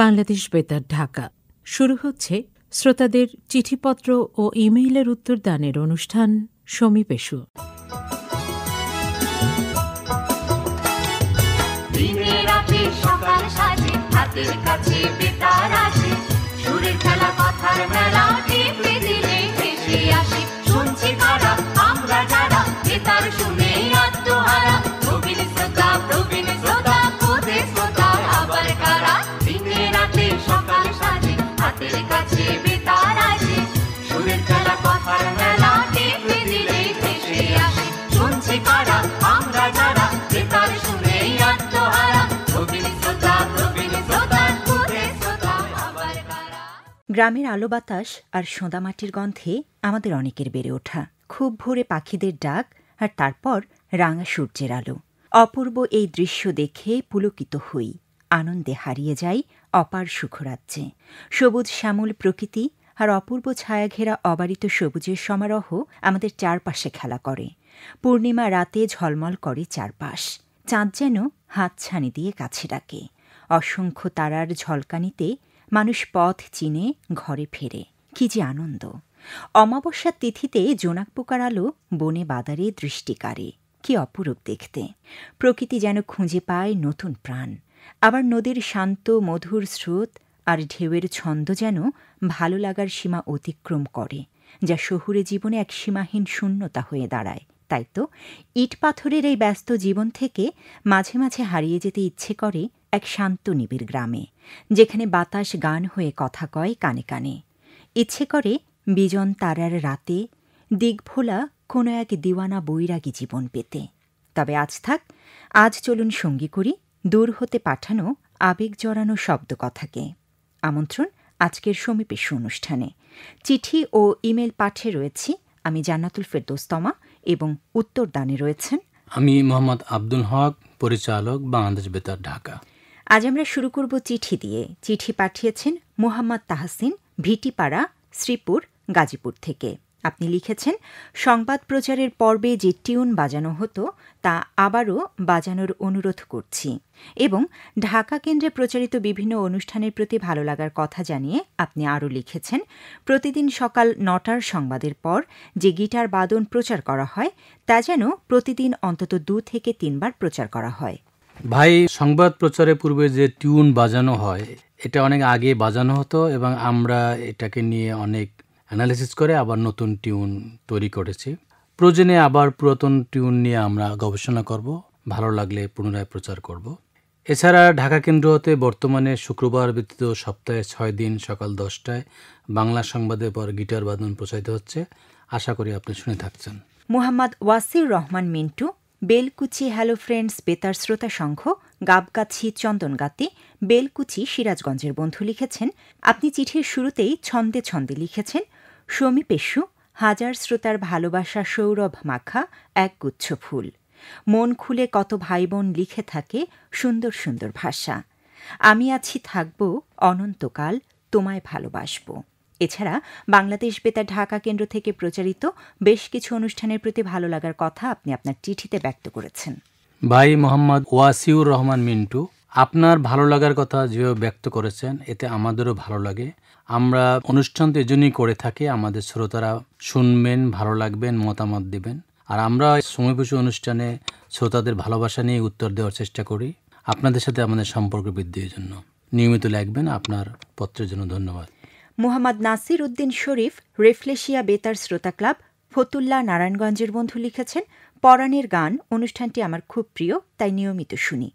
বাংলাদেশ বেতার ঢাকা শুরু হচ্ছে শ্রোতাদের চিঠিপত্র ও ইমেইলের উত্তর দানের অনুষ্ঠান সমীপেশু সুরের খেলা কথার মেলা টিপে দিলে হেসে আসে গ্রামের আলো বাতাস আর সোঁদামাটির গন্ধে আমাদের অনেকের বেড়ে ওঠা খুব ভোরে পাখিদের ডাক আর তারপর রাঙা সূর্যের আলো অপূর্ব এই দৃশ্য দেখে পুলকিত হই আনন্দে হারিয়ে যাই অপার সুখরাজ্যে সবুজ শ্যামল প্রকৃতি আর অপূর্ব ছায়াঘেরা অবারিত সবুজের সমারোহ আমাদের চারপাশে খেলা করে পূর্ণিমা রাতে ঝলমল করে চারপাশ চাঁদ যেন হাত ছানি দিয়ে কাছে ডাকে অসংখ্য তারার ঝলকানিতে মানুষ পথ চিনে ঘরে ফেরে কি যে আনন্দ অমাবস্যার তিথিতে জোনাক পোকার আলো বনে বাদারে দৃষ্টিকারে কি অপরূপ দেখতে প্রকৃতি যেন খুঁজে পায় নতুন প্রাণ আবার নদীর শান্ত মধুর স্রোত আর ঢেউয়ের ছন্দ যেন ভালো লাগার সীমা অতিক্রম করে যা শহুরে জীবনে এক সীমাহীন শূন্যতা হয়ে দাঁড়ায় তাই তো ইট পাথরের এই ব্যস্ত জীবন থেকে মাঝে মাঝে হারিয়ে যেতে ইচ্ছে করে এক শান্ত নিবিড় গ্রামে যেখানে বাতাস গান হয়ে কথা কয় কানে কানে ইচ্ছে করে বিজন তারার রাতে দিগভোলা কোনো এক দিওয়ানা বৈরাগী জীবন পেতে তবে আজ থাক আজ চলুন সঙ্গী করি দূর হতে পাঠানো আবেগ জড়ানো শব্দকথাকে আমন্ত্রণ আজকের সমীপেশ অনুষ্ঠানে চিঠি ও ইমেল পাঠে রয়েছি আমি জান্নাতুল ফেরদোস্তমা এবং উত্তরদানে রয়েছেন আমি মোহাম্মদ আব্দুল হক পরিচালক বাংলাদেশ বেতার ঢাকা আজ আমরা শুরু করব চিঠি দিয়ে চিঠি পাঠিয়েছেন মোহাম্মদ তাহসিন ভিটিপাড়া শ্রীপুর গাজীপুর থেকে আপনি লিখেছেন সংবাদ প্রচারের পর্বে যে টিউন বাজানো হতো তা আবারও বাজানোর অনুরোধ করছি এবং ঢাকা কেন্দ্রে প্রচারিত বিভিন্ন অনুষ্ঠানের প্রতি ভালো লাগার কথা জানিয়ে আপনি আরও লিখেছেন প্রতিদিন সকাল নটার সংবাদের পর যে গিটার বাদন প্রচার করা হয় তা যেন প্রতিদিন অন্তত দু থেকে তিনবার প্রচার করা হয় ভাই সংবাদ প্রচারের পূর্বে যে টিউন বাজানো হয় এটা অনেক আগে বাজানো হতো এবং আমরা এটাকে নিয়ে অনেক অ্যানালিসিস করে আবার নতুন টিউন তৈরি করেছি প্রয়োজনে আবার পুরাতন টিউন নিয়ে আমরা গবেষণা করব ভালো লাগলে পুনরায় প্রচার করব এছাড়া ঢাকা কেন্দ্র হতে বর্তমানে শুক্রবার ব্যতীত সপ্তাহে ছয় দিন সকাল দশটায় বাংলা সংবাদের পর গিটার বাদন প্রচারিত হচ্ছে আশা করি আপনি শুনে থাকছেন মোহাম্মদ ওয়াসির রহমান মিন্টু বেলকুচি হ্যালো ফ্রেন্ডস বেতার শ্রোতা সংঘ গাবগাছি চন্দনগাতি বেলকুচি সিরাজগঞ্জের বন্ধু লিখেছেন আপনি চিঠির শুরুতেই ছন্দে ছন্দে লিখেছেন সমীপেশু হাজার শ্রোতার ভালোবাসা সৌরভ মাখা এক গুচ্ছ ফুল মন খুলে কত ভাই বোন লিখে থাকে সুন্দর সুন্দর ভাষা আমি আছি থাকব অনন্তকাল তোমায় ভালোবাসবো এছাড়া বাংলাদেশ বেতার ঢাকা কেন্দ্র থেকে প্রচারিত বেশ কিছু অনুষ্ঠানের প্রতি ভালো লাগার কথা আপনি আপনার চিঠিতে ব্যক্ত করেছেন ভাই মোহাম্মদ ওয়াসিউর রহমান মিন্টু আপনার ভালো লাগার কথা যেভাবে ব্যক্ত করেছেন এতে আমাদেরও ভালো লাগে আমরা অনুষ্ঠান তো এজন্যই করে থাকি আমাদের শ্রোতারা শুনবেন ভালো লাগবেন মতামত দেবেন আর আমরা সময়পুষি অনুষ্ঠানে শ্রোতাদের ভালোবাসা নিয়ে উত্তর দেওয়ার চেষ্টা করি আপনাদের সাথে আমাদের সম্পর্ক বৃদ্ধির জন্য নিয়মিত লাগবেন আপনার পত্রের জন্য ধন্যবাদ মোহাম্মদ নাসির উদ্দিন শরীফ রেফলেশিয়া বেতার শ্রোতা ক্লাব ফতুল্লা নারায়ণগঞ্জের বন্ধু লিখেছেন পরাণের গান অনুষ্ঠানটি আমার খুব প্রিয় তাই নিয়মিত শুনি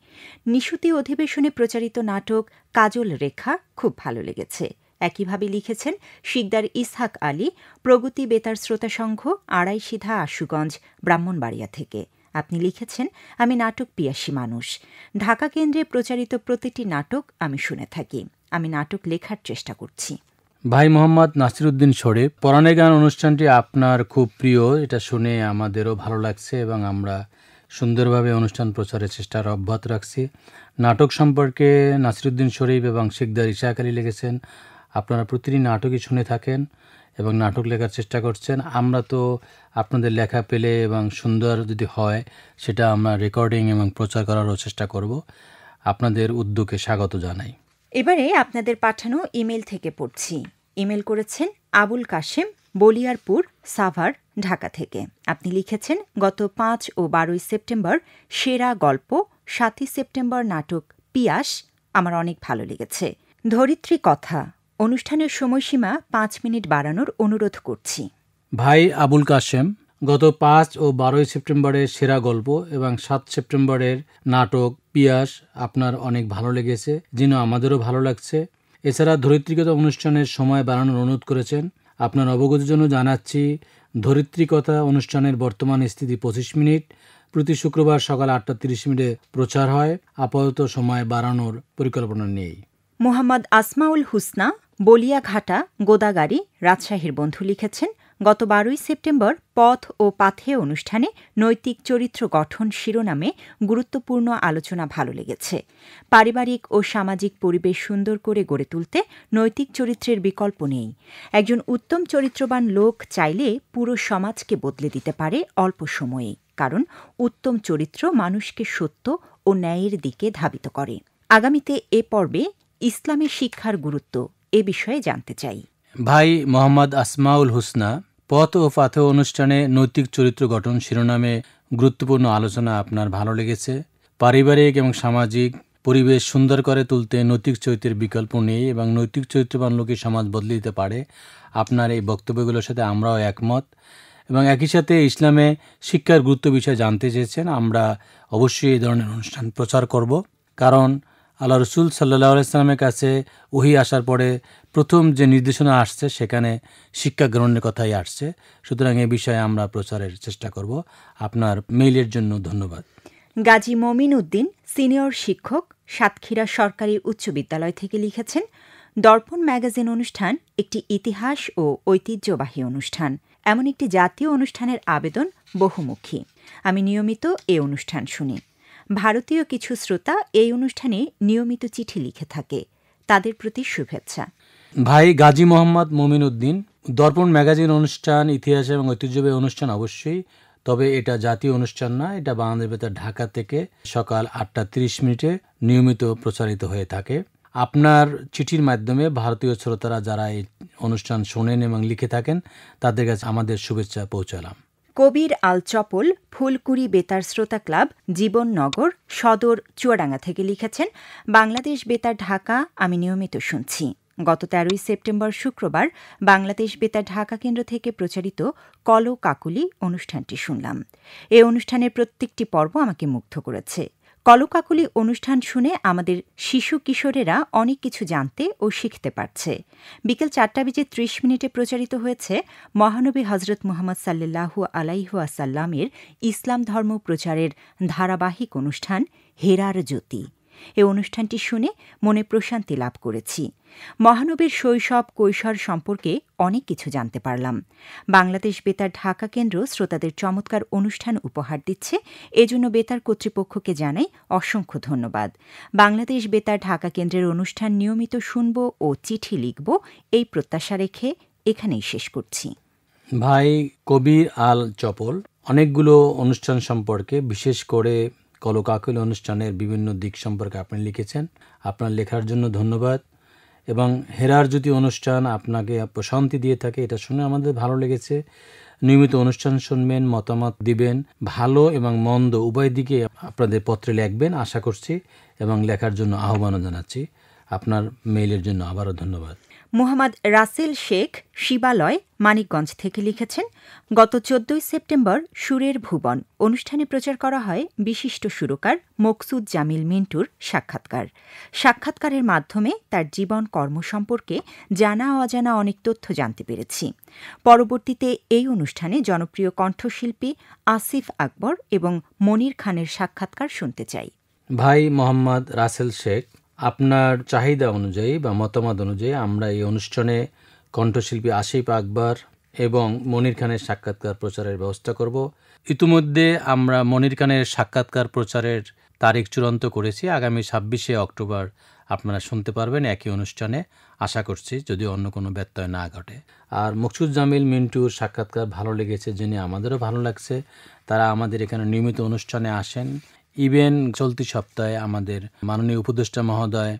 নিশুতি অধিবেশনে প্রচারিত নাটক কাজল রেখা খুব ভালো লেগেছে একইভাবে লিখেছেন শিকদার ইসহাক আলী প্রগতি বেতার শ্রোতা সংঘ সিধা আশুগঞ্জ ব্রাহ্মণবাড়িয়া থেকে আপনি লিখেছেন আমি নাটক পিয়াসী মানুষ ঢাকা কেন্দ্রে প্রচারিত প্রতিটি নাটক আমি শুনে থাকি আমি নাটক লেখার চেষ্টা করছি ভাই মোহাম্মদ নাসিরুদ্দিন শরীফ পরাণে গান অনুষ্ঠানটি আপনার খুব প্রিয় এটা শুনে আমাদেরও ভালো লাগছে এবং আমরা সুন্দরভাবে অনুষ্ঠান প্রচারের চেষ্টার অব্যাহত রাখছি নাটক সম্পর্কে নাসিরুদ্দিন শরীফ এবং শেখদার ইশাক আলী লিখেছেন আপনারা প্রতিটি নাটকই শুনে থাকেন এবং নাটক লেখার চেষ্টা করছেন আমরা তো আপনাদের লেখা পেলে এবং সুন্দর যদি হয় সেটা আমরা রেকর্ডিং এবং প্রচার করারও চেষ্টা করব আপনাদের উদ্যোগে স্বাগত জানাই এবারে আপনাদের পাঠানো ইমেল থেকে পড়ছি ইমেল করেছেন আবুল কাশেম বলিয়ারপুর সাভার ঢাকা থেকে আপনি লিখেছেন গত পাঁচ ও বারোই সেপ্টেম্বর সেরা গল্প সাতই সেপ্টেম্বর নাটক পিয়াস আমার অনেক ভালো লেগেছে ধরিত্রী কথা অনুষ্ঠানের সময়সীমা পাঁচ মিনিট বাড়ানোর অনুরোধ করছি ভাই আবুল কাশেম গত পাঁচ ও বারোই সেপ্টেম্বরের সেরা গল্প এবং সাত সেপ্টেম্বরের নাটক পিয়াস আপনার অনেক ভালো লেগেছে যিনি আমাদেরও ভালো লাগছে এছাড়া ধরিত্রীগত অনুষ্ঠানের সময় বাড়ানোর অনুরোধ করেছেন আপনার অবগতির জন্য জানাচ্ছি ধরিত্রীকথা অনুষ্ঠানের বর্তমান স্থিতি পঁচিশ মিনিট প্রতি শুক্রবার সকাল আটটা তিরিশ মিনিটে প্রচার হয় আপাতত সময় বাড়ানোর পরিকল্পনা নেই মোহাম্মদ আসমাউল হুসনা বলিয়াঘাটা গোদাগাড়ি রাজশাহীর বন্ধু লিখেছেন গত বারোই সেপ্টেম্বর পথ ও পাথে অনুষ্ঠানে নৈতিক চরিত্র গঠন শিরোনামে গুরুত্বপূর্ণ আলোচনা ভালো লেগেছে পারিবারিক ও সামাজিক পরিবেশ সুন্দর করে গড়ে তুলতে নৈতিক চরিত্রের বিকল্প নেই একজন উত্তম চরিত্রবান লোক চাইলে পুরো সমাজকে বদলে দিতে পারে অল্প সময়ে কারণ উত্তম চরিত্র মানুষকে সত্য ও ন্যায়ের দিকে ধাবিত করে আগামীতে এ পর্বে ইসলামী শিক্ষার গুরুত্ব এ বিষয়ে জানতে চাই ভাই মোহাম্মদ আসমাউল হুসনা পথ ও পাথে অনুষ্ঠানে নৈতিক চরিত্র গঠন শিরোনামে গুরুত্বপূর্ণ আলোচনা আপনার ভালো লেগেছে পারিবারিক এবং সামাজিক পরিবেশ সুন্দর করে তুলতে নৈতিক চরিত্রের বিকল্প নেই এবং নৈতিক চরিত্রবান লোকে সমাজ বদলে দিতে পারে আপনার এই বক্তব্যগুলোর সাথে আমরাও একমত এবং একই সাথে ইসলামে শিক্ষার গুরুত্ব বিষয়ে জানতে চেয়েছেন আমরা অবশ্যই এই ধরনের অনুষ্ঠান প্রচার করব কারণ আল্লাহ রসুল সাল্লাহ ইসলামের কাছে ওহি আসার পরে প্রথম যে নির্দেশনা আসছে সেখানে শিক্ষা গ্রহণের কথাই আসছে সুতরাং এ বিষয়ে আমরা প্রচারের চেষ্টা করব আপনার মেইলের জন্য ধন্যবাদ গাজী মমিন উদ্দিন সিনিয়র শিক্ষক সাতক্ষীরা সরকারি উচ্চ বিদ্যালয় থেকে লিখেছেন দর্পণ ম্যাগাজিন অনুষ্ঠান একটি ইতিহাস ও ঐতিহ্যবাহী অনুষ্ঠান এমন একটি জাতীয় অনুষ্ঠানের আবেদন বহুমুখী আমি নিয়মিত এ অনুষ্ঠান শুনি ভারতীয় কিছু শ্রোতা এই অনুষ্ঠানে নিয়মিত চিঠি লিখে থাকে তাদের প্রতি শুভেচ্ছা ভাই গাজী মোহাম্মদ মুমিন উদ্দিন দর্পণ ম্যাগাজিন অনুষ্ঠান ইতিহাস এবং ঐতিহ্যবাহী অনুষ্ঠান অবশ্যই তবে এটা জাতীয় অনুষ্ঠান না এটা বাংলাদেশ বেতার ঢাকা থেকে সকাল আটটা তিরিশ মিনিটে নিয়মিত প্রচারিত হয়ে থাকে আপনার চিঠির মাধ্যমে ভারতীয় শ্রোতারা যারা এই অনুষ্ঠান শোনেন এবং লিখে থাকেন তাদের কাছে আমাদের শুভেচ্ছা পৌঁছালাম কবির আল চপল ফুলকুড়ি বেতার শ্রোতা ক্লাব জীবননগর সদর চুয়াডাঙ্গা থেকে লিখেছেন বাংলাদেশ বেতার ঢাকা আমি নিয়মিত শুনছি গত তেরোই সেপ্টেম্বর শুক্রবার বাংলাদেশ বেতার ঢাকা কেন্দ্র থেকে প্রচারিত কলো কাকুলি অনুষ্ঠানটি শুনলাম এ অনুষ্ঠানের প্রত্যেকটি পর্ব আমাকে মুগ্ধ করেছে কলকাকুলি অনুষ্ঠান শুনে আমাদের শিশু কিশোরেরা অনেক কিছু জানতে ও শিখতে পারছে বিকেল চারটা বেজে ত্রিশ মিনিটে প্রচারিত হয়েছে মহানবী হজরত মোহাম্মদ সাল্লাহু আলাইহুয়াসাল্লামের ইসলাম ধর্ম প্রচারের ধারাবাহিক অনুষ্ঠান হেরার জ্যোতি এ অনুষ্ঠানটি শুনে মনে প্রশান্তি লাভ করেছি মহানবীর শৈশব কৈশোর সম্পর্কে অনেক কিছু জানতে পারলাম বাংলাদেশ বেতার ঢাকা কেন্দ্র শ্রোতাদের চমৎকার অনুষ্ঠান উপহার দিচ্ছে এজন্য বেতার কর্তৃপক্ষকে জানাই অসংখ্য ধন্যবাদ বাংলাদেশ বেতার ঢাকা কেন্দ্রের অনুষ্ঠান নিয়মিত শুনব ও চিঠি লিখব এই প্রত্যাশা রেখে এখানেই শেষ করছি ভাই কবির আল চপল অনেকগুলো অনুষ্ঠান সম্পর্কে বিশেষ করে কলকাকুল অনুষ্ঠানের বিভিন্ন দিক সম্পর্কে আপনি লিখেছেন আপনার লেখার জন্য ধন্যবাদ এবং হেরার যদি অনুষ্ঠান আপনাকে প্রশান্তি দিয়ে থাকে এটা শুনে আমাদের ভালো লেগেছে নিয়মিত অনুষ্ঠান শুনবেন মতামত দিবেন ভালো এবং মন্দ উভয় দিকে আপনাদের পত্রে লিখবেন আশা করছি এবং লেখার জন্য আহ্বানও জানাচ্ছি আপনার মেইলের জন্য আবারও ধন্যবাদ মোহাম্মদ রাসেল শেখ শিবালয় মানিকগঞ্জ থেকে লিখেছেন গত চোদ্দই সেপ্টেম্বর সুরের ভুবন অনুষ্ঠানে প্রচার করা হয় বিশিষ্ট সুরকার মকসুদ জামিল মিন্টুর সাক্ষাৎকার সাক্ষাৎকারের মাধ্যমে তার জীবন কর্ম সম্পর্কে জানা অজানা অনেক তথ্য জানতে পেরেছি পরবর্তীতে এই অনুষ্ঠানে জনপ্রিয় কণ্ঠশিল্পী আসিফ আকবর এবং মনির খানের সাক্ষাৎকার শুনতে চাই ভাই মোহাম্মদ রাসেল শেখ আপনার চাহিদা অনুযায়ী বা মতামত অনুযায়ী আমরা এই অনুষ্ঠানে কণ্ঠশিল্পী আশিফ আকবর এবং মনির খানের সাক্ষাৎকার প্রচারের ব্যবস্থা করব ইতিমধ্যে আমরা মনির খানের সাক্ষাৎকার প্রচারের তারিখ চূড়ান্ত করেছি আগামী ছাব্বিশে অক্টোবর আপনারা শুনতে পারবেন একই অনুষ্ঠানে আশা করছি যদি অন্য কোনো ব্যত্যয় না ঘটে আর জামিল মিন্টুর সাক্ষাৎকার ভালো লেগেছে যিনি আমাদেরও ভালো লাগছে তারা আমাদের এখানে নিয়মিত অনুষ্ঠানে আসেন ইভেন চলতি সপ্তাহে আমাদের মাননীয় উপদেষ্টা মহোদয়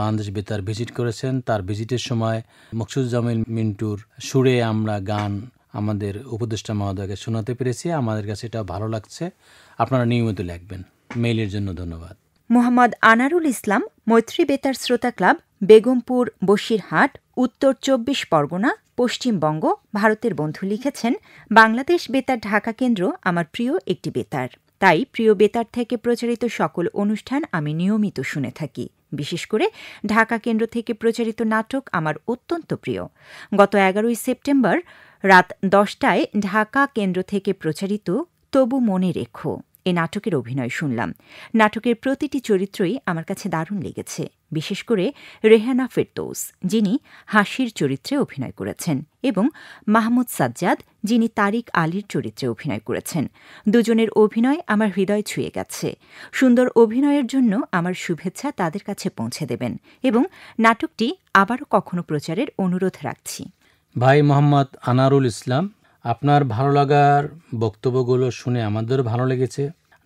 বাংলাদেশ বেতার ভিজিট করেছেন তার ভিজিটের সময় মকসুজ্জামিল মিন্টুর সুরে আমরা গান আমাদের উপদেষ্টা মহোদয়কে শোনাতে পেরেছি আমাদের কাছে এটা ভালো লাগছে আপনারা নিয়মিত লাগবেন মেইলের জন্য ধন্যবাদ মোহাম্মদ আনারুল ইসলাম মৈত্রী বেতার শ্রোতা ক্লাব বেগমপুর বসিরহাট উত্তর চব্বিশ পরগনা পশ্চিমবঙ্গ ভারতের বন্ধু লিখেছেন বাংলাদেশ বেতার ঢাকা কেন্দ্র আমার প্রিয় একটি বেতার তাই প্রিয় বেতার থেকে প্রচারিত সকল অনুষ্ঠান আমি নিয়মিত শুনে থাকি বিশেষ করে ঢাকা কেন্দ্র থেকে প্রচারিত নাটক আমার অত্যন্ত প্রিয় গত এগারোই সেপ্টেম্বর রাত দশটায় ঢাকা কেন্দ্র থেকে প্রচারিত তবু মনে রেখো এ নাটকের অভিনয় শুনলাম নাটকের প্রতিটি চরিত্রই আমার কাছে দারুণ লেগেছে বিশেষ করে রেহানা ফেরদৌস যিনি হাসির চরিত্রে অভিনয় করেছেন এবং মাহমুদ সাজ্জাদ যিনি তারিক আলীর চরিত্রে অভিনয় করেছেন দুজনের অভিনয় আমার হৃদয় ছুঁয়ে গেছে সুন্দর অভিনয়ের জন্য আমার শুভেচ্ছা তাদের কাছে পৌঁছে দেবেন এবং নাটকটি আবারও কখনো প্রচারের অনুরোধ রাখছি ভাই মোহাম্মদ আনারুল ইসলাম আপনার ভালো লাগার বক্তব্যগুলো শুনে আমাদের ভালো লেগেছে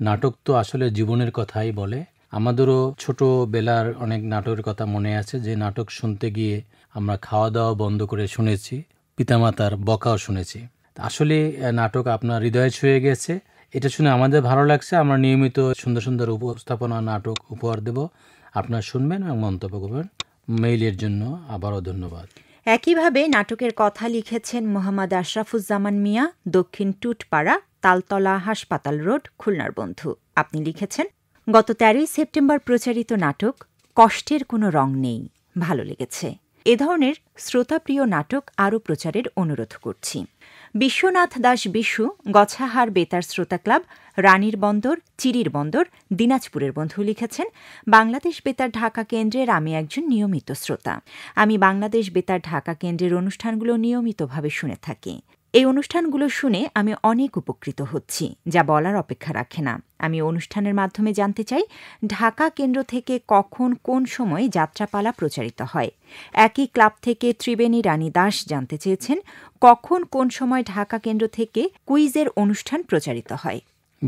নাটক তো আসলে জীবনের কথাই বলে আমাদেরও ছোটোবেলার অনেক নাটকের কথা মনে আছে যে নাটক শুনতে গিয়ে আমরা খাওয়া দাওয়া বন্ধ করে শুনেছি পিতামাতার বকাও শুনেছি আসলে নাটক আপনার হৃদয়ে ছুঁয়ে গেছে এটা শুনে আমাদের ভালো লাগছে আমরা নিয়মিত সুন্দর সুন্দর উপস্থাপনা নাটক উপহার দেব আপনারা শুনবেন এবং মন্তব্য করবেন মেইলের জন্য আবারও ধন্যবাদ একইভাবে নাটকের কথা লিখেছেন মোহাম্মদ আশরাফুজ্জামান মিয়া দক্ষিণ টুটপাড়া তালতলা হাসপাতাল রোড খুলনার বন্ধু আপনি লিখেছেন গত তেরোই সেপ্টেম্বর প্রচারিত নাটক কষ্টের কোনো রং নেই ভালো লেগেছে এ ধরনের শ্রোতাপ্রিয় নাটক আরও প্রচারের অনুরোধ করছি বিশ্বনাথ দাস বিশু গছাহার বেতার শ্রোতা ক্লাব রানীর বন্দর চিরির বন্দর দিনাজপুরের বন্ধু লিখেছেন বাংলাদেশ বেতার ঢাকা কেন্দ্রের আমি একজন নিয়মিত শ্রোতা আমি বাংলাদেশ বেতার ঢাকা কেন্দ্রের অনুষ্ঠানগুলো নিয়মিতভাবে শুনে থাকি এই অনুষ্ঠানগুলো শুনে আমি অনেক উপকৃত হচ্ছি যা বলার অপেক্ষা রাখে না আমি অনুষ্ঠানের মাধ্যমে জানতে চাই ঢাকা কেন্দ্র থেকে কখন কোন সময় যাত্রাপালা প্রচারিত হয় একই ক্লাব থেকে ত্রিবেণী রানী দাস জানতে চেয়েছেন কখন কোন সময় ঢাকা কেন্দ্র থেকে কুইজের অনুষ্ঠান প্রচারিত হয়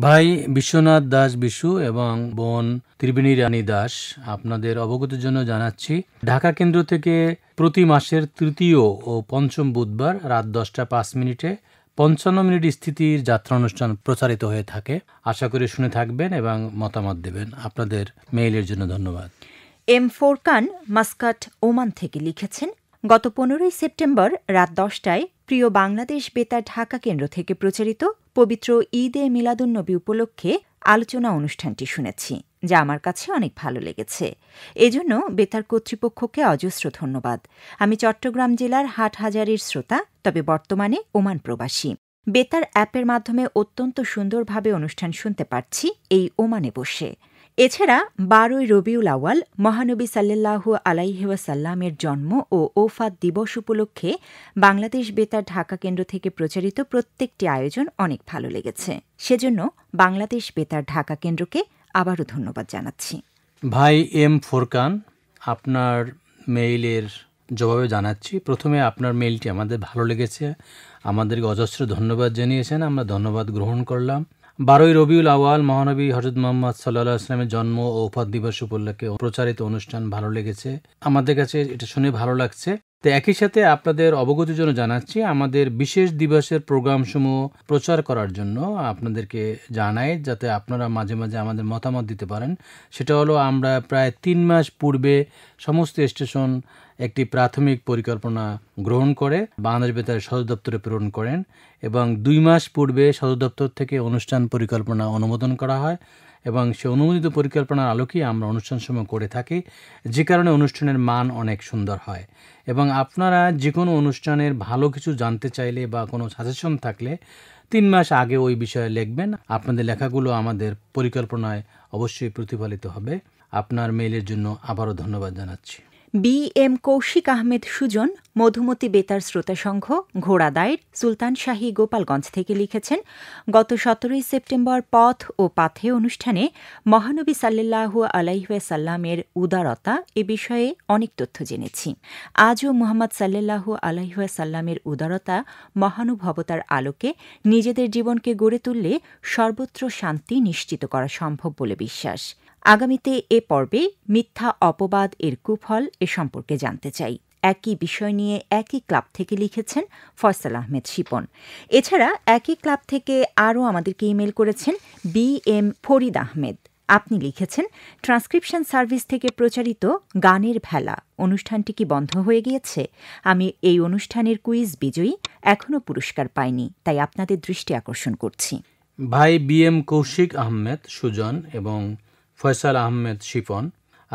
ভাই বিশ্বনাথ দাস বিশু এবং বোন ত্রিবেণী রানী দাস আপনাদের অবগতির জন্য জানাচ্ছি ঢাকা কেন্দ্র থেকে প্রতি মাসের তৃতীয় ও পঞ্চম বুধবার রাত দশটা পাঁচ মিনিটে পঞ্চান্ন মিনিট স্থিতির যাত্রা অনুষ্ঠান প্রচারিত হয়ে থাকে আশা করি শুনে থাকবেন এবং মতামত দেবেন আপনাদের মেইলের জন্য ধন্যবাদ এম ফোরকান মাস্কাট ওমান থেকে লিখেছেন গত পনেরোই সেপ্টেম্বর রাত দশটায় প্রিয় বাংলাদেশ বেতার ঢাকা কেন্দ্র থেকে প্রচারিত পবিত্র ঈদে মিলাদুন্নবী উপলক্ষে আলোচনা অনুষ্ঠানটি শুনেছি যা আমার কাছে অনেক ভালো লেগেছে এজন্য বেতার কর্তৃপক্ষকে অজস্র ধন্যবাদ আমি চট্টগ্রাম জেলার হাটহাজারির শ্রোতা তবে বর্তমানে ওমান প্রবাসী বেতার অ্যাপের মাধ্যমে অত্যন্ত সুন্দরভাবে অনুষ্ঠান শুনতে পারছি এই ওমানে বসে এছাড়া বারোই রবিউল আওয়াল মহানবী সাল্লু আলাইহাসাল্লামের জন্ম ও ওফাত দিবস উপলক্ষে বাংলাদেশ বেতার ঢাকা কেন্দ্র থেকে প্রচারিত প্রত্যেকটি আয়োজন অনেক ভালো লেগেছে সেজন্য বাংলাদেশ বেতার ঢাকা কেন্দ্রকে আবারও ধন্যবাদ জানাচ্ছি ভাই এম ফোরকান আপনার মেইলের জবাবে জানাচ্ছি প্রথমে আপনার মেইলটি আমাদের ভালো লেগেছে আমাদেরকে অজস্র ধন্যবাদ জানিয়েছেন আমরা ধন্যবাদ গ্রহণ করলাম বারোই রবিউল আওয়াল মহানবী হজরত মোহাম্মদ সাল্লাহ ইসলামের জন্ম ও উপাধ দিবস উপলক্ষে প্রচারিত অনুষ্ঠান ভালো লেগেছে আমাদের কাছে এটা শুনে ভালো লাগছে তো একই সাথে আপনাদের অবগতির জন্য জানাচ্ছি আমাদের বিশেষ দিবসের প্রোগ্রামসমূহ প্রচার করার জন্য আপনাদেরকে জানাই যাতে আপনারা মাঝে মাঝে আমাদের মতামত দিতে পারেন সেটা হলো আমরা প্রায় তিন মাস পূর্বে সমস্ত স্টেশন একটি প্রাথমিক পরিকল্পনা গ্রহণ করে বাংলাদেশ বেতারের সদর দপ্তরে প্রেরণ করেন এবং দুই মাস পূর্বে সদর দপ্তর থেকে অনুষ্ঠান পরিকল্পনা অনুমোদন করা হয় এবং সে অনুমোদিত পরিকল্পনার আলোকেই আমরা অনুষ্ঠান সময় করে থাকি যে কারণে অনুষ্ঠানের মান অনেক সুন্দর হয় এবং আপনারা যে কোনো অনুষ্ঠানের ভালো কিছু জানতে চাইলে বা কোনো সাজেশন থাকলে তিন মাস আগে ওই বিষয়ে লিখবেন আপনাদের লেখাগুলো আমাদের পরিকল্পনায় অবশ্যই প্রতিফলিত হবে আপনার মেইলের জন্য আবারও ধন্যবাদ জানাচ্ছি বি এম কৌশিক আহমেদ সুজন মধুমতি বেতার শ্রোতা সংঘ ঘোড়া দায়ের শাহী গোপালগঞ্জ থেকে লিখেছেন গত সতেরোই সেপ্টেম্বর পথ ও পাথে অনুষ্ঠানে মহানবী সাল্লাহ আলাইহুয়া সাল্লামের উদারতা এ বিষয়ে অনেক তথ্য জেনেছি আজও মোহাম্মদ সাল্লাহ আলাইহুয়া সাল্লামের উদারতা মহানুভবতার আলোকে নিজেদের জীবনকে গড়ে তুললে সর্বত্র শান্তি নিশ্চিত করা সম্ভব বলে বিশ্বাস আগামীতে এ পর্বে মিথ্যা অপবাদ এর কুফল এ সম্পর্কে জানতে চাই একই বিষয় নিয়ে একই ক্লাব থেকে লিখেছেন ফয়সাল আহমেদ শিপন এছাড়া একই ক্লাব থেকে আরও আমাদেরকে ইমেল করেছেন বি এম ফরিদ আহমেদ আপনি লিখেছেন ট্রান্সক্রিপশন সার্ভিস থেকে প্রচারিত গানের ভেলা অনুষ্ঠানটি কি বন্ধ হয়ে গিয়েছে আমি এই অনুষ্ঠানের কুইজ বিজয়ী এখনও পুরস্কার পাইনি তাই আপনাদের দৃষ্টি আকর্ষণ করছি ভাই বি এম কৌশিক আহমেদ সুজন এবং ফয়সাল আহমেদ শিফন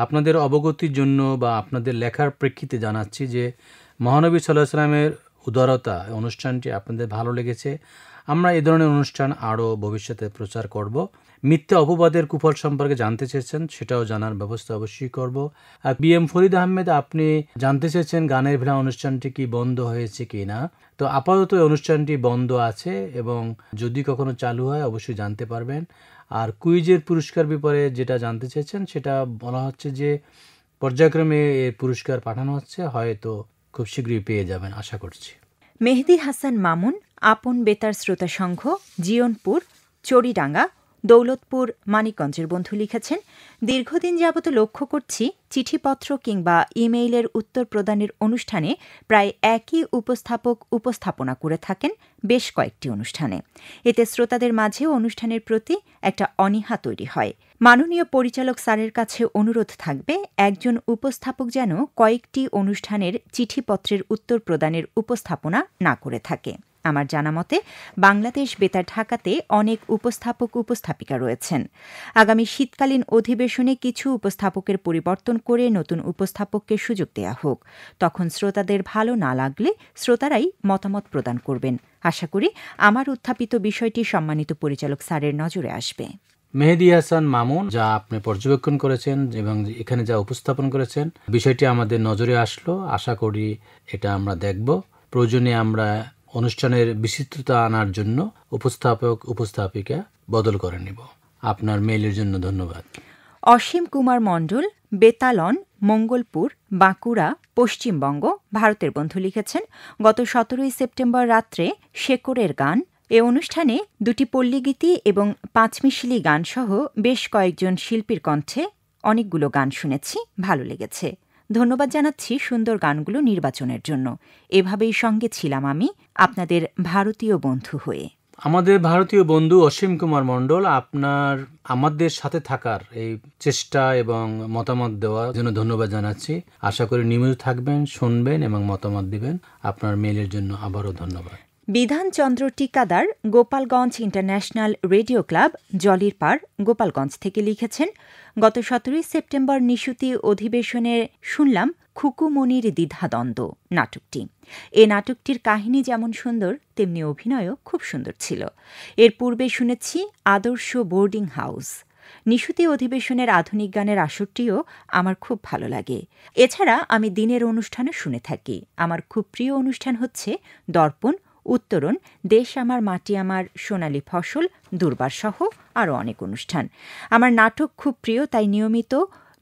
আপনাদের অবগতির জন্য বা আপনাদের লেখার প্রেক্ষিতে জানাচ্ছি যে মহানবী সাল্লাহ সাল্লামের উদারতা অনুষ্ঠানটি আপনাদের ভালো লেগেছে আমরা এ ধরনের অনুষ্ঠান আরও ভবিষ্যতে প্রচার করব মিথ্যা অপবাদের কুফল সম্পর্কে জানতে চেয়েছেন সেটাও জানার ব্যবস্থা অবশ্যই করব আর বি এম ফরিদ আহমেদ আপনি জানতে চেয়েছেন গানের ভেলা অনুষ্ঠানটি কি বন্ধ হয়েছে কি না তো আপাতত অনুষ্ঠানটি বন্ধ আছে এবং যদি কখনো চালু হয় অবশ্যই জানতে পারবেন আর কুইজের পুরস্কার ব্যাপারে যেটা জানতে চেয়েছেন সেটা বলা হচ্ছে যে পর্যায়ক্রমে এর পুরস্কার পাঠানো হচ্ছে হয়তো খুব শীঘ্রই পেয়ে যাবেন আশা করছি মেহেদি হাসান মামুন আপন বেতার শ্রোতা সংঘ জিয়নপুর চড়িডাঙ্গা দৌলতপুর মানিকগঞ্জের বন্ধু লিখেছেন দীর্ঘদিন যাবত লক্ষ্য করছি চিঠিপত্র কিংবা ইমেইলের উত্তর প্রদানের অনুষ্ঠানে প্রায় একই উপস্থাপক উপস্থাপনা করে থাকেন বেশ কয়েকটি অনুষ্ঠানে এতে শ্রোতাদের মাঝে অনুষ্ঠানের প্রতি একটা অনীহা তৈরি হয় মাননীয় পরিচালক স্যারের কাছে অনুরোধ থাকবে একজন উপস্থাপক যেন কয়েকটি অনুষ্ঠানের চিঠিপত্রের উত্তর প্রদানের উপস্থাপনা না করে থাকে আমার জানামতে বাংলাদেশ বেতার ঢাকাতে অনেক উপস্থাপক উপস্থাপিকা রয়েছেন আগামী শীতকালীন অধিবেশনে কিছু উপস্থাপকের পরিবর্তন করে নতুন উপস্থাপককে সুযোগ দেয়া হোক তখন শ্রোতাদের ভালো না লাগলে শ্রোতারাই মতামত প্রদান করবেন আশা করি আমার উত্থাপিত বিষয়টি সম্মানিত পরিচালক স্যারের নজরে আসবে মেহেদি হাসান মামুন যা আপনি পর্যবেক্ষণ করেছেন এবং এখানে যা উপস্থাপন করেছেন বিষয়টি আমাদের নজরে আসলো আশা করি এটা আমরা দেখব প্রয়োজনে আমরা অনুষ্ঠানের বিচিত্রতা আনার জন্য উপস্থাপক উপস্থাপিকা বদল করে নিব আপনার মেইলের জন্য ধন্যবাদ অসীম কুমার মণ্ডল বেতালন মঙ্গলপুর বাঁকুড়া পশ্চিমবঙ্গ ভারতের বন্ধু লিখেছেন গত সতেরোই সেপ্টেম্বর রাত্রে শেকরের গান এ অনুষ্ঠানে দুটি পল্লীগীতি এবং পাঁচমিশিলি গানসহ বেশ কয়েকজন শিল্পীর কণ্ঠে অনেকগুলো গান শুনেছি ভালো লেগেছে ধন্যবাদ জানাচ্ছি সুন্দর গানগুলো নির্বাচনের জন্য এভাবেই সঙ্গে ছিলাম আমি আপনাদের ভারতীয় বন্ধু হয়ে আমাদের ভারতীয় বন্ধু অসীম কুমার মণ্ডল আপনার আমাদের সাথে থাকার এই চেষ্টা এবং মতামত দেওয়ার জন্য ধন্যবাদ জানাচ্ছি আশা করি নিয়মিত থাকবেন শুনবেন এবং মতামত দিবেন আপনার মেলের জন্য আবারও ধন্যবাদ Bidhanchandra Tikadar Gopalganj international radio club Jalir Par Gopalganj থেকে লিখেছেন গত সতেরোই সেপ্টেম্বর নিশুতি অধিবেশনে শুনলাম খুকুমনির দ্বিধাদ্বন্দ্ব নাটকটি এ নাটকটির কাহিনী যেমন সুন্দর তেমনি অভিনয়ও খুব সুন্দর ছিল এর পূর্বে শুনেছি আদর্শ বোর্ডিং হাউস নিশুতি অধিবেশনের আধুনিক গানের আসরটিও আমার খুব ভালো লাগে এছাড়া আমি দিনের অনুষ্ঠানও শুনে থাকি আমার খুব প্রিয় অনুষ্ঠান হচ্ছে দর্পণ উত্তরণ দেশ আমার মাটি আমার সোনালী ফসল দুর্বার সহ আরও অনেক অনুষ্ঠান আমার নাটক খুব প্রিয় তাই নিয়মিত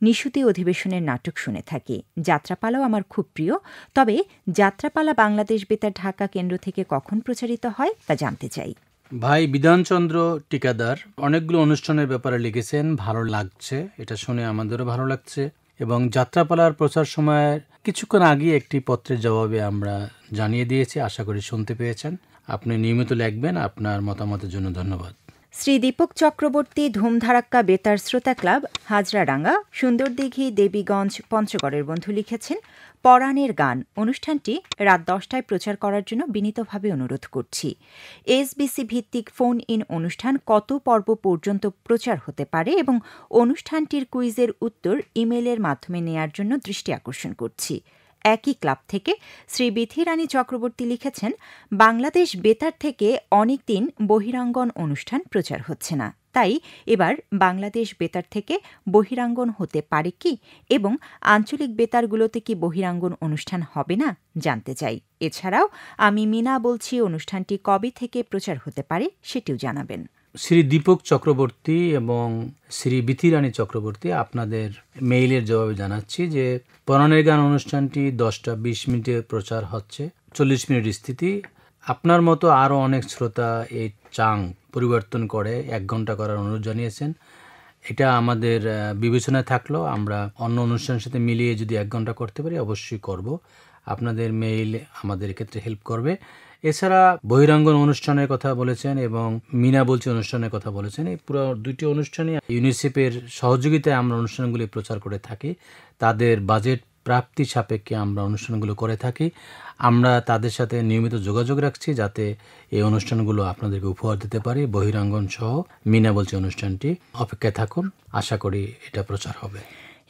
নিশুতি অধিবেশনের নাটক শুনে থাকি যাত্রাপালাও আমার খুব প্রিয় তবে যাত্রাপালা বাংলাদেশ বেতার ঢাকা কেন্দ্র থেকে কখন প্রচারিত হয় তা জানতে চাই ভাই বিধানচন্দ্র টিকাদার অনেকগুলো অনুষ্ঠানের ব্যাপারে লিখেছেন ভালো লাগছে এটা শুনে আমাদেরও ভালো লাগছে এবং যাত্রাপালার প্রচার সময়ের কিছুক্ষণ আগে একটি পত্রের জবাবে আমরা জানিয়ে দিয়েছি আশা করি শুনতে পেয়েছেন আপনি নিয়মিত লিখবেন আপনার মতামতের জন্য ধন্যবাদ শ্রী দীপক চক্রবর্তী ধুমধারাক্কা বেতার শ্রোতা ক্লাব হাজরাডাঙ্গা সুন্দরদিঘি দেবীগঞ্জ পঞ্চগড়ের বন্ধু লিখেছেন পরাণের গান অনুষ্ঠানটি রাত দশটায় প্রচার করার জন্য বিনীতভাবে অনুরোধ করছি এসবিসি ভিত্তিক ফোন ইন অনুষ্ঠান কত পর্ব পর্যন্ত প্রচার হতে পারে এবং অনুষ্ঠানটির কুইজের উত্তর ইমেলের মাধ্যমে নেয়ার জন্য দৃষ্টি আকর্ষণ করছি একই ক্লাব থেকে শ্রী বিথি রানী চক্রবর্তী লিখেছেন বাংলাদেশ বেতার থেকে অনেকদিন বহিরাঙ্গন অনুষ্ঠান প্রচার হচ্ছে না তাই এবার বাংলাদেশ বেতার থেকে বহিরাঙ্গন হতে পারে কি এবং আঞ্চলিক বেতারগুলোতে কি বহিরাঙ্গন অনুষ্ঠান হবে না জানতে চাই এছাড়াও আমি মিনা বলছি অনুষ্ঠানটি কবে থেকে প্রচার হতে পারে সেটিও জানাবেন শ্রী দীপক চক্রবর্তী এবং শ্রী বিথিরানী চক্রবর্তী আপনাদের মেইলের জবাবে জানাচ্ছি যে পরাণের গান অনুষ্ঠানটি দশটা বিশ মিনিটে প্রচার হচ্ছে চল্লিশ মিনিট স্থিতি আপনার মতো আরও অনেক শ্রোতা এই চাং পরিবর্তন করে এক ঘন্টা করার অনুরোধ জানিয়েছেন এটা আমাদের বিবেচনায় থাকলো আমরা অন্য অনুষ্ঠানের সাথে মিলিয়ে যদি এক ঘন্টা করতে পারি অবশ্যই করব আপনাদের মেইল আমাদের ক্ষেত্রে হেল্প করবে এছাড়া বহিরাঙ্গন অনুষ্ঠানের কথা বলেছেন এবং মিনা বলছি অনুষ্ঠানের কথা বলেছেন এই পুরো দুইটি অনুষ্ঠানে ইউনিসেফের সহযোগিতায় আমরা অনুষ্ঠানগুলি প্রচার করে থাকি তাদের বাজেট প্রাপ্তি সাপেক্ষে আমরা অনুষ্ঠানগুলো করে থাকি আমরা তাদের সাথে নিয়মিত যোগাযোগ রাখছি যাতে এই অনুষ্ঠানগুলো আপনাদেরকে উপহার দিতে পারি বহিরাঙ্গন সহ মিনা বলছি অনুষ্ঠানটি অপেক্ষায় থাকুন আশা করি এটা প্রচার হবে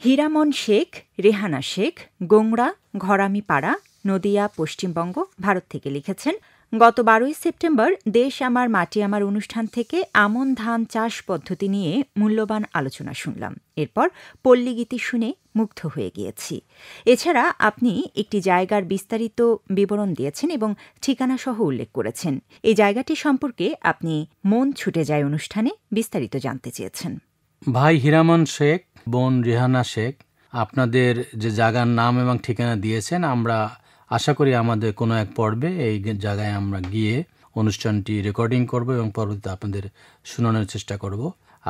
হীরামন শেখ রেহানা শেখ গোংরা ঘরামি পাড়া নদিয়া পশ্চিমবঙ্গ ভারত থেকে লিখেছেন গত বারোই সেপ্টেম্বর দেশ আমার মাটি আমার অনুষ্ঠান থেকে আমন ধান চাষ পদ্ধতি নিয়ে মূল্যবান আলোচনা শুনলাম এরপর পল্লীগীতি শুনে মুগ্ধ হয়ে গিয়েছি এছাড়া আপনি একটি জায়গার বিস্তারিত বিবরণ দিয়েছেন এবং ঠিকানা সহ উল্লেখ করেছেন এই জায়গাটি সম্পর্কে আপনি মন ছুটে যায় অনুষ্ঠানে বিস্তারিত জানতে চেয়েছেন ভাই হিরামন শেখ বোন রিহানা শেখ আপনাদের যে জায়গার নাম এবং ঠিকানা দিয়েছেন আমরা আশা করি আমাদের কোনো এক পর্বে এই জায়গায় আমরা গিয়ে অনুষ্ঠানটি রেকর্ডিং করব এবং পরবর্তীতে আপনাদের শোনানোর চেষ্টা করব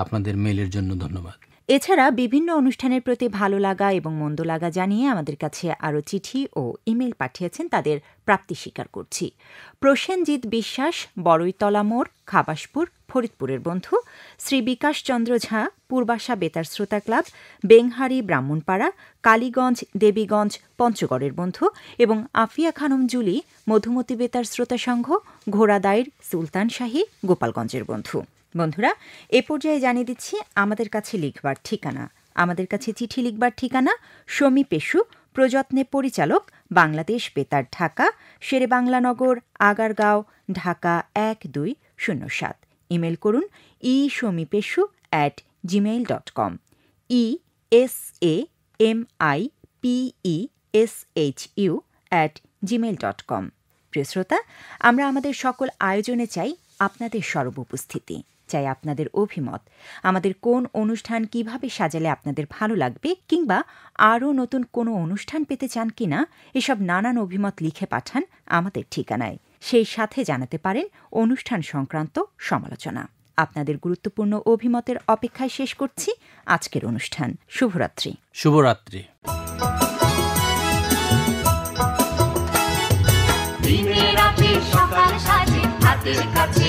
আপনাদের মেইলের জন্য ধন্যবাদ এছাড়া বিভিন্ন অনুষ্ঠানের প্রতি ভালো লাগা এবং মন্দ লাগা জানিয়ে আমাদের কাছে আরও চিঠি ও ইমেল পাঠিয়েছেন তাদের প্রাপ্তি স্বীকার করছি প্রসেনজিৎ বিশ্বাস বড়ইতলা মোড় খাবাসপুর ফরিদপুরের বন্ধু শ্রী বিকাশ চন্দ্র ঝা পূর্বাশা বেতার শ্রোতা ক্লাব বেংহারি ব্রাহ্মণপাড়া কালীগঞ্জ দেবীগঞ্জ পঞ্চগড়ের বন্ধু এবং আফিয়া খানম জুলি মধুমতি বেতার শ্রোতা সংঘ ঘোড়াদাইর সুলতান শাহী গোপালগঞ্জের বন্ধু বন্ধুরা এ পর্যায়ে জানিয়ে দিচ্ছি আমাদের কাছে লিখবার ঠিকানা আমাদের কাছে চিঠি লিখবার ঠিকানা সমী পেশু প্রযত্নে পরিচালক বাংলাদেশ বেতার ঢাকা শেরে বাংলানগর আগারগাঁও ঢাকা এক দুই শূন্য সাত ইমেল করুন ই সমী পেশু at Gmail dot com E S A M I P E S H U at Gmail dot com প্রিয় শ্রোতা আমরা আমাদের সকল আয়োজনে চাই আপনাদের সর্ব উপস্থিতি চাই আপনাদের অভিমত আমাদের কোন অনুষ্ঠান কিভাবে সাজালে আপনাদের ভালো লাগবে কিংবা আরও নতুন কোনো অনুষ্ঠান পেতে চান কিনা এসব নানান অভিমত লিখে পাঠান আমাদের ঠিকানায় সেই সাথে জানাতে পারেন অনুষ্ঠান সংক্রান্ত সমালোচনা আপনাদের গুরুত্বপূর্ণ অভিমতের অপেক্ষায় শেষ করছি আজকের অনুষ্ঠান শুভরাত্রি শুভরাত্রি হাতের কাছে